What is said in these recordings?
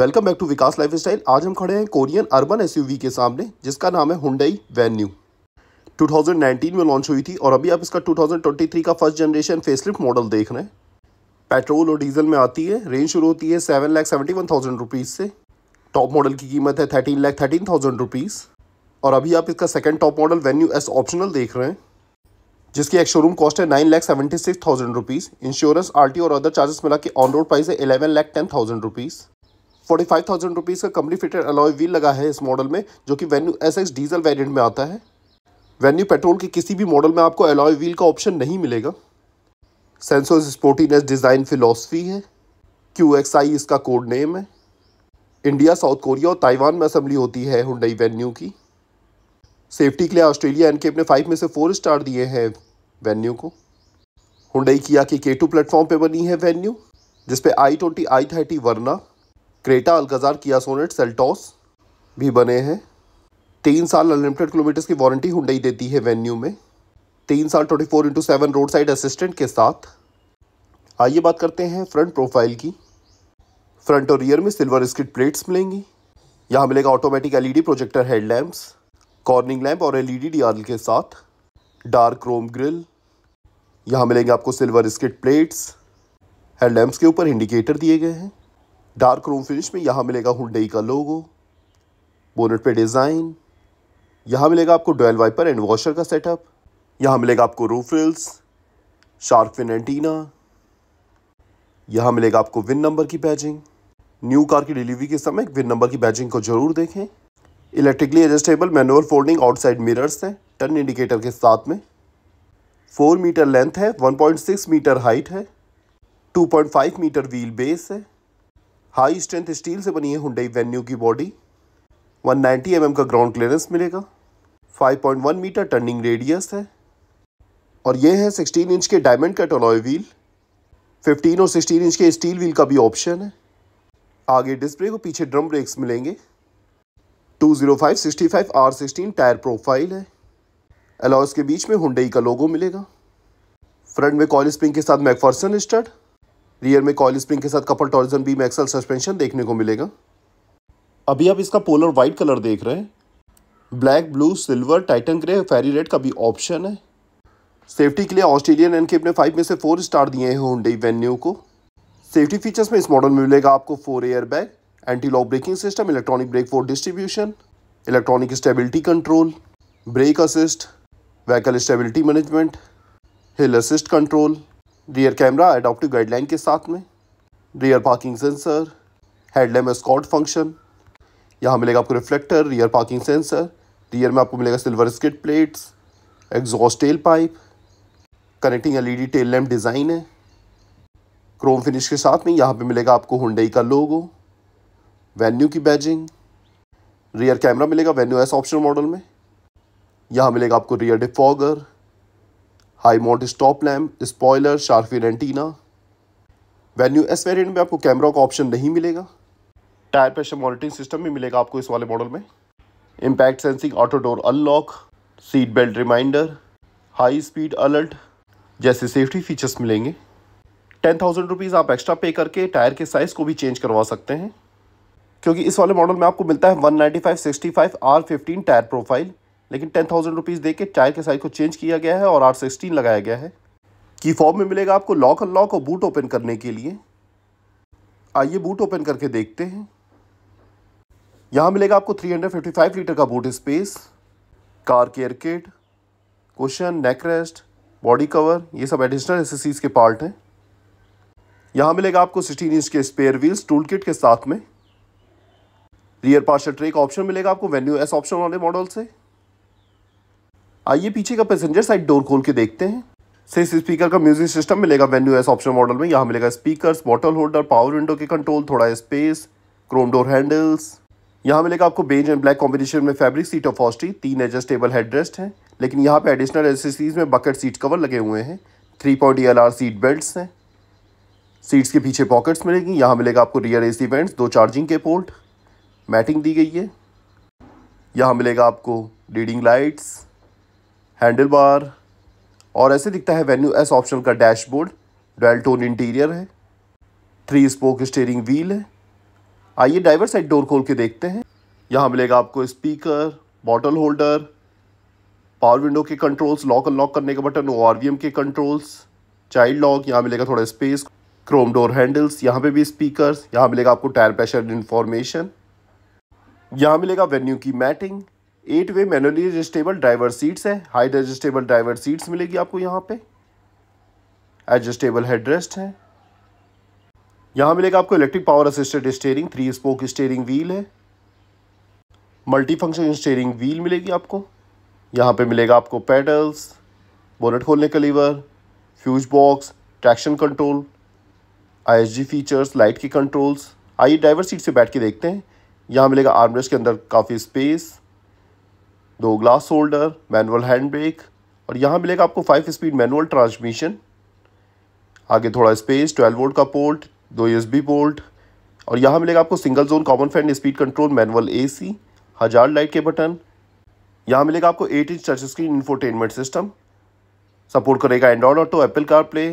welcome back to Vikas life style आज हम खड़े हैं कोरियन अर्बन एसयूवी के सामने जिसका नाम है हुडई वेन्यू 2019 में लॉन्च हुई थी और अभी आप इसका 2023 का फर्स्ट जनरेशन फेसलिफ्ट मॉडल देख रहे हैं पेट्रोल और डीजल में आती है रेंज शुरू होती है seven lakh seventy one thousand rupees से टॉप मॉडल की कीमत है thirteen lakh thirteen thousand rupees और अभी आप इसका second top model Venue S optional देख रहे हैं जिसकी एक शोरूम कॉस्ट है nine lakh seventy six thousand rupees insurance R और अदर चार्जेस मिला के ऑन रोड प्राइस है eleven lakh ten thousand rupees forty five thousand rupees का कंपनी फिटेड अलॉय व्हील लगा है इस मॉडल में जो कि Venue S X diesel variant में आता है वेन्यू पेट्रोल के किसी भी मॉडल में आपको अलॉय व्हील का ऑप्शन नहीं मिलेगा सेंसोज स्पोर्टीनेस डिज़ाइन फिलोसफी है क्यू एक्स आई इसका कोड नेम है इंडिया साउथ कोरिया और ताइवान में असम्बली होती है हुडई वेन्यू की सेफ्टी के लिए ऑस्ट्रेलिया एन के अपने फाइव में से फोर स्टार दिए हैं वेन्यू को हुडई किया के टू प्लेटफॉर्म पर बनी है वेन्यू जिसपे i twenty i thirty Verna Creta Alcazar Kia Sonet Seltos भी बने हैं तीन साल अनलिमिटेड किलोमीटर्स की वारंटी हुंडई देती है वेन्यू में तीन साल twenty four into seven road side assistant के साथ आइए बात करते हैं फ्रंट प्रोफाइल की फ्रंट और रियर में सिल्वर स्किट प्लेट्स मिलेंगी यहाँ मिलेगा automatic LED projector head lamps cornering lamp और एलईडी ई e के साथ डार्क क्रोम ग्रिल यहाँ मिलेंगे आपको silver skid plates head lamps के ऊपर इंडिकेटर दिए गए हैं डार्क रूम फिनिश में यहाँ मिलेगा हुडई का लोगो बोनट पे डिज़ाइन यहाँ मिलेगा आपको डोयल वाइपर एंड वॉशर का सेटअप यहाँ मिलेगा आपको रूफिल्स शार्क फिन एंटीना यहाँ मिलेगा आपको विन नंबर की बैजिंग न्यू कार की डिलीवरी के समय विन नंबर की बैजिंग को ज़रूर देखें electrically adjustable manual folding outside mirrors हैं टर्न इंडिकेटर के साथ में फोर मीटर लेंथ है सिक्स मीटर हाइट है फाइव मीटर व्हील बेस है हाई स्ट्रेंथ स्टील से बनी है हुडई वेन्यू की बॉडी 190 नाइन्टी mm का ग्राउंड क्लियरेंस मिलेगा 5.1 मीटर टर्निंग रेडियस है और ये है 16 इंच के डायमंड कट अलॉय व्हील 15 और 16 इंच के स्टील व्हील का भी ऑप्शन है आगे डिस्प्ले को पीछे ड्रम ब्रेक्स मिलेंगे 205 65 R16 टायर प्रोफाइल है अलॉयस के बीच में हुडई का लोगो मिलेगा फ्रंट में कॉल स्प्रिंग के साथ मैकफर्सन स्टड रियर में कॉल स्प्रिंग के साथ couple torsion beam axle suspension देखने को मिलेगा अभी आप इसका पोलर वाइट कलर देख रहे हैं black blue silver titan grey fiery red का भी ऑप्शन है सेफ्टी के लिए ऑस्ट्रेलियन एनकेप ने फाइव में से फोर स्टार दिए हैं होंडे वेन्यू को सेफ्टी फीचर्स में इस मॉडल में मिलेगा आपको four air bag anti lock braking system electronic brake force distribution electronic stability control brake assist vehicle stability management hill assist control rear camera adaptive guideline के साथ में rear parking sensor headlamp escort function यहाँ मिलेगा आपको reflector rear parking sensor rear में आपको मिलेगा silver skid plates exhaust tail pipe connecting LED tail lamp design है क्रोम फिनिश के साथ में यहाँ पे मिलेगा आपको हुंडई का लोगो वेन्यू की बैजिंग रियर कैमरा मिलेगा वेन्यू एस ऑप्शन मॉडल में यहाँ मिलेगा आपको rear defogger high mount stop lamp spoiler shark fin antenna Venue S variant में आपको कैमरा का ऑप्शन नहीं मिलेगा टायर प्रेशर मॉनिटरिंग सिस्टम भी मिलेगा आपको इस वाले मॉडल में impact sensing auto door unlock seat belt reminder high speed alert जैसे सेफ्टी फीचर्स मिलेंगे टेन थाउजेंड रुपीज़ आप एक्स्ट्रा पे करके टायर के साइज़ को भी चेंज करवा सकते हैं क्योंकि इस वाले मॉडल में आपको मिलता है one ninety five sixty five R fifteen tyre profile लेकिन टेन थाउजेंड रुपीज़ दे के टायर के साइज़ को चेंज किया गया है और आर सिक्सटीन लगाया गया है की फॉर्म में मिलेगा आपको लॉक अनलॉक और बूट ओपन करने के लिए आइए बूट ओपन करके देखते हैं यहाँ मिलेगा आपको 355 लीटर का boot space car care kit cushion neck rest body cover ये सब एडिशनल एसेसरीज के पार्ट हैं यहाँ मिलेगा आपको 16 इंच के स्पेयर व्हील्स टूल किट के साथ में रियर पार्शल ट्रेक ऑप्शन मिलेगा आपको वेन्यू एस ऑप्शन वाले मॉडल से आइए पीछे का पैसेंजर साइड डोर खोल के देखते हैं सिर्फ स्पीकर का म्यूजिक सिस्टम मिलेगा वेन्यू एस ऑप्शन मॉडल में यहाँ मिलेगा speakers bottle holder power window के कंट्रोल थोड़ा स्पेस क्रोम डोर हैंडल्स यहाँ मिलेगा आपको बेज एंड ब्लैक कॉम्बिनेशन में फैब्रिक सीट ऑफ हॉस्टी तीन एडजस्टेबल हेडरेस्ट हैं लेकिन यहाँ पे एडिशनल एसेसरीज में बकेट सीट कवर लगे हुए हैं three point E L R seat belt हैं सीट्स के पीछे पॉकेट्स मिलेगी यहाँ मिलेगा आपको रियर एसी सी दो चार्जिंग के पोर्ट मैटिंग दी गई है यहाँ मिलेगा आपको रीडिंग लाइट्स हैंडल बार और ऐसे दिखता है वेन्यू एस ऑप्शन का डैशबोर्ड डेल्टोन टोन इंटीरियर है थ्री स्पोक स्टेयरिंग व्हील है आइए ड्राइवर साइड डोर खोल के देखते हैं यहाँ मिलेगा आपको speaker bottle holder power window के कंट्रोल्स लॉक अनलॉक करने का बटन ओ के कंट्रोल्स चाइल्ड लॉक यहाँ मिलेगा थोड़ा स्पेस क्रोम डोर हैंडल्स यहाँ पे भी स्पीकर्स यहाँ मिलेगा आपको टायर प्रेशर इन्फॉर्मेशन यहाँ मिलेगा वेन्यू की matting eight way manually adjustable driver seats है हाइट एडजस्टेबल ड्राइवर सीट्स मिलेगी आपको यहाँ पे एडजस्टेबल हेडरेस्ट है यहाँ मिलेगा आपको electric power assisted steering three spoke steering wheel है मल्टी फंक्शन स्टेयरिंग व्हील मिलेगी आपको यहाँ पे मिलेगा आपको पेडल्स बोनेट खोलने का lever fuse box traction control ISG features light के कंट्रोल्स आइए ड्राइवर सीट से बैठ के देखते हैं यहाँ मिलेगा आर्मरेस्ट के अंदर काफ़ी स्पेस दो glass holder manual hand brake और यहाँ मिलेगा आपको फाइव स्पीड मैनुअल ट्रांसमिशन आगे थोड़ा स्पेस ट्वेल्व वोल्ट का पोल्ट दो बी पोल्ट और यहाँ मिलेगा आपको single zone common fan speed control manual C hazard light के बटन यहाँ मिलेगा आपको eight inch touch screen infotainment system support करेगा Android Auto Apple CarPlay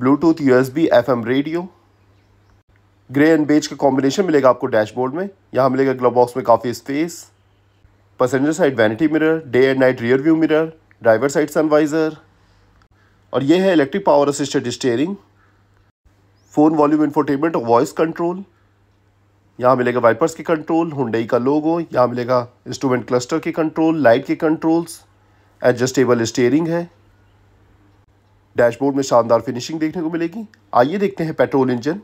Bluetooth F M radio grey and beige का कॉम्बिनेशन मिलेगा आपको dashboard में यहाँ मिलेगा ग्लोबॉक्स बॉक्स में काफ़ी space passenger side vanity mirror day and night rear view mirror driver side sun visor और ये है electric power assisted steering phone volume infotainment और वॉइस कंट्रोल यहाँ मिलेगा वाइपर्स के कंट्रोल हुंडई का लोगो यहाँ मिलेगा इंस्ट्रूमेंट क्लस्टर के कंट्रोल लाइट के कंट्रोल्स एडजस्टेबल स्टेयरिंग है डैशबोर्ड में शानदार फिनिशिंग देखने को मिलेगी आइए देखते हैं पेट्रोल इंजन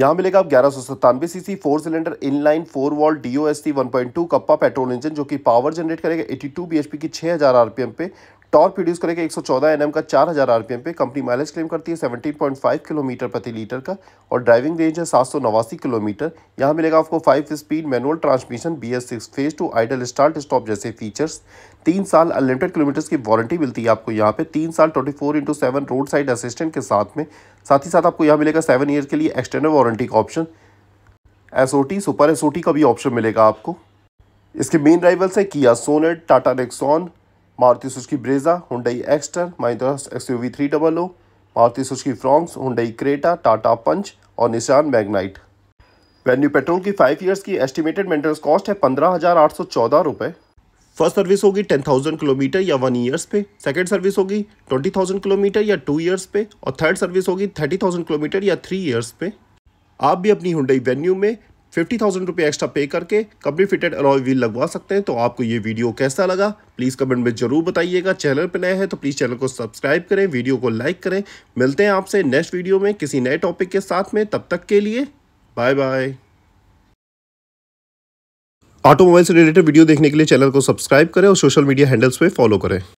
यहाँ मिलेगा आप ग्यारह सौ सत्तानवे C four cylinder inline four valve D O S T one point two Kappa petrol engine जो कि पावर जनरेट करेगा eighty two B H P की छः हज़ार आर पी एम पे टॉर्क प्रोड्यूस करेगा 114 एनएम का 4000 आरपीएम पे कंपनी माइलेज क्लेम करती है 17.5 किलोमीटर प्रति लीटर का और ड्राइविंग रेंज है सात किलोमीटर यहाँ मिलेगा आपको five speed manual transmission B S six phase two idle start stop जैसे फीचर्स तीन साल अनलिमिटेड किलोमीटर्स की वारंटी मिलती है आपको यहाँ पे तीन साल twenty four into seven road side assistant के साथ में साथ ही साथ आपको यहाँ मिलेगा सेवन ईयर के लिए एक्सटेंडर वारंटी का ऑप्शन एस सुपर एस का भी ऑप्शन मिलेगा आपको इसके मेन राइवल्स हैं Kia Sonet Tata Nexon Maruti Suzuki Brezza Hyundai Exter Mahindra X U V three double O Maruti Suzuki Fronx Hyundai Creta Tata Punch और निशान मैग्नाइट वेन्यू पेट्रोल की five years की estimated maintenance cost है पंद्रह हज़ार आठ सौ चौदह रुपये फर्स्ट सर्विस होगी टेन थाउजेंड किलोमीटर या वन ईयर्स पे सेकेंड सर्विस होगी ट्वेंटी थाउजेंड किलोमीटर या टू ईयर्स पे और थर्ड सर्विस होगी थर्टी थाउजेंड किलोमीटर या थ्री ईयर्स पे आप भी अपनी हुडई वेन्यू में फिफ्टी थाउजेंड रुपये एक्स्ट्रा पे करके कभी फिटेड अलॉय व्हील लगवा सकते हैं तो आपको ये वीडियो कैसा लगा प्लीज़ कमेंट में ज़रूर बताइएगा चैनल पर नए हैं तो प्लीज़ चैनल को सब्सक्राइब करें वीडियो को लाइक करें मिलते हैं आपसे नेक्स्ट वीडियो में किसी नए टॉपिक के साथ में तब तक के लिए बाय बाय ऑटोमोबाइल से रिलेटेड वीडियो देखने के लिए चैनल को सब्सक्राइब करें और सोशल मीडिया हैंडल्स पर फॉलो करें